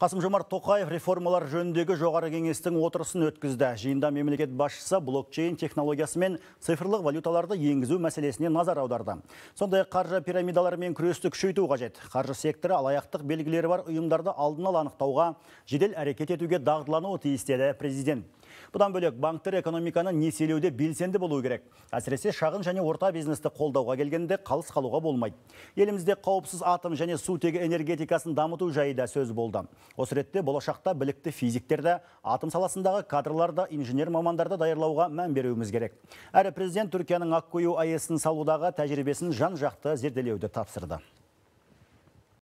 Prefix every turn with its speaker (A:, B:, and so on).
A: қасым жомарт тоқаев реформалар жөніндегі жоғары кеңестің отырысын өткізді жиында мемлекет басшысы блокчейн технологиясы мен цифрлық валюталарды енгізу мәселесіне назар аударды сондай ақ қаржы пирамидаларымен күресті күшейту қажет қаржы секторы алаяқтық белгілері бар ұйымдарды алдын ала анықтауға жедел әрекет етуге дағдылануы тиіс деді президент бұдан бөлек банктер экономиканы несиелеуде белсенді болуы керек әсіресе шағын және орта бизнесті қолдауға келгенде қалыс қалуға болмайды елімізде қауіпсіз атом және сутегі энергетикасын дамыту жайы сөз болды осы ретте болашақта білікті физиктерді атом саласындағы кадрларды инженер мамандарды даярлауға мән беруіміз керек әрі президент түркияның аққою аэс салудағы тәжірибесін жан жақты зерделеуді тапсырды